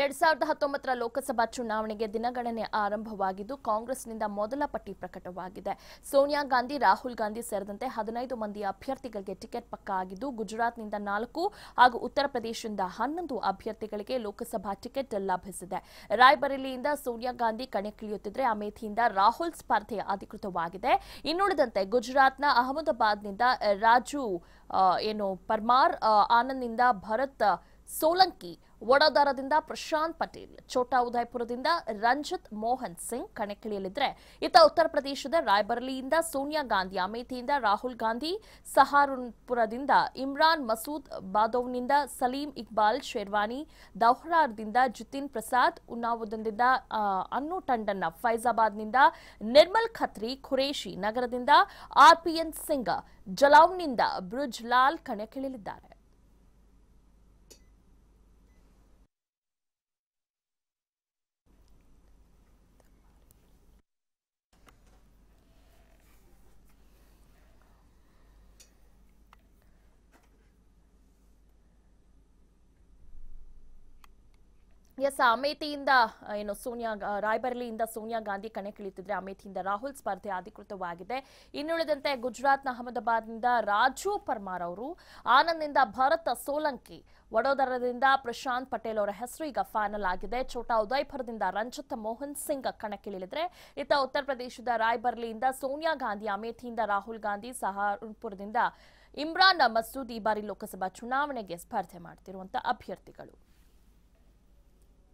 ಎರಡ್ ಸಾವಿರದ ಹತ್ತೊಂಬತ್ತರ ಲೋಕಸಭಾ ಚುನಾವಣೆಗೆ ದಿನಗಣನೆ ಆರಂಭವಾಗಿದ್ದು ಕಾಂಗ್ರೆಸ್ನಿಂದ ಮೊದಲ ಪಟ್ಟಿ ಪ್ರಕಟವಾಗಿದೆ ಸೋನಿಯಾ ಗಾಂಧಿ ರಾಹುಲ್ ಗಾಂಧಿ ಸೇರಿದಂತೆ ಹದಿನೈದು ಮಂದಿ ಅಭ್ಯರ್ಥಿಗಳಿಗೆ ಟಿಕೆಟ್ ಪಕ್ಕಾ ಆಗಿದ್ದು ಗುಜರಾತ್ನಿಂದ ನಾಲ್ಕು ಹಾಗೂ ಉತ್ತರ ಪ್ರದೇಶದಿಂದ ಹನ್ನೊಂದು ಅಭ್ಯರ್ಥಿಗಳಿಗೆ ಲೋಕಸಭಾ ಟಿಕೆಟ್ ಲಭಿಸಿದೆ ರಾಯ್ಬರೇಲಿಯಿಂದ ಸೋನಿಯಾ ಗಾಂಧಿ ಕಣಕ್ಕಿಳಿಯುತ್ತಿದ್ದರೆ ಅಮೇಥಿಯಿಂದ ರಾಹುಲ್ ಸ್ಪರ್ಧೆ ಅಧಿಕೃತವಾಗಿದೆ ಇನ್ನುಳಿದಂತೆ ಗುಜರಾತ್ನ ಅಹಮದಾಬಾದ್ನಿಂದ ರಾಜು ಏನು ಪರ್ಮಾರ್ ಆನಂದ್ನಿಂದ ಭರತ್ ಸೋಲಂಕಿ ವಡೋದರದಿಂದ ಪ್ರಶಾಂತ್ ಪಟೇಲ್ ಛೋಟಾ ಉದಯ್ಪುರದಿಂದ ರಂಜಿತ್ ಮೋಹನ್ ಸಿಂಗ್ ಕಣಕ್ಕಿಳಿಯಲಿದ್ದರೆ ಇತ್ತ ಉತ್ತರ ಪ್ರದೇಶದ ರಾಯ್ಬರೇಲಿಯಿಂದ ಸೋನಿಯಾ ಗಾಂಧಿ ಅಮೇಥಿಯಿಂದ ರಾಹುಲ್ ಗಾಂಧಿ ಸಹಾರನ್ಪುರದಿಂದ ಇಮ್ರಾನ್ ಮಸೂದ್ ಬಾದೋವ್ನಿಂದ ಸಲೀಂ ಇಕ್ಬಾಲ್ ಶೇರ್ವಾನಿ ದೌಹ್ರಾರ್ದಿಂದ ಜಿತಿನ್ ಪ್ರಸಾದ್ ಉನ್ನಾವೋದಿಂದ ಅನ್ನು ಟಂಡನ್ನ ಫೈಜಾಬಾದ್ನಿಂದ ನಿರ್ಮಲ್ ಖತ್ರಿ ಖುರೇಶಿ ನಗರದಿಂದ ಆರ್ಪಿಎನ್ ಸಿಂಗ್ ಜಲಾವ್ನಿಂದ ಲಾಲ್ ಕಣಕ್ಕಿಳಿಯಲಿದ್ದಾರೆ ಎಸ್ ಅಮೇಥಿಯಿಂದ ಏನು ಸೋನಿಯಾ ರಾಯ್ಬರೇಲಿಯಿಂದ ಸೋನಿಯಾ ಗಾಂಧಿ ಕಣಕ್ಕಿಳಿತಿದ್ರೆ ಅಮೇಥಿಯಿಂದ ರಾಹುಲ್ ಸ್ಪರ್ಧೆ ಅಧಿಕೃತವಾಗಿದೆ ಇನ್ನುಳಿದಂತೆ ಗುಜರಾತ್ನ ಅಹಮದಾಬಾದ್ನಿಂದ ರಾಜು ಪರ್ಮಾರ್ ಅವರು ಆನಂದ್ನಿಂದ ಭರತ್ ಸೋಲಂಕಿ ವಡೋದರದಿಂದ ಪ್ರಶಾಂತ್ ಪಟೇಲ್ ಅವರ ಹೆಸರು ಈಗ ಫೈನಲ್ ಆಗಿದೆ ಛೋಟಾ ಉದಯ್ಪುರದಿಂದ ರಂಜಿತ್ ಮೋಹನ್ ಸಿಂಗ್ ಕಣಕ್ಕಿಳಿದ್ರೆ ಇತ್ತ ಉತ್ತರ ಪ್ರದೇಶದ ರಾಯ್ಬರ್ಲಿಯಿಂದ ಸೋನಿಯಾ ಗಾಂಧಿ ಅಮೇಥಿಯಿಂದ ರಾಹುಲ್ ಗಾಂಧಿ ಸಹಾರನ್ಪುರದಿಂದ ಇಮ್ರಾನ್ ಮಸೂದ್ ಈ ಬಾರಿ ಲೋಕಸಭಾ ಚುನಾವಣೆಗೆ ಸ್ಪರ್ಧೆ ಮಾಡ್ತಿರುವಂತಹ ಅಭ್ಯರ್ಥಿಗಳು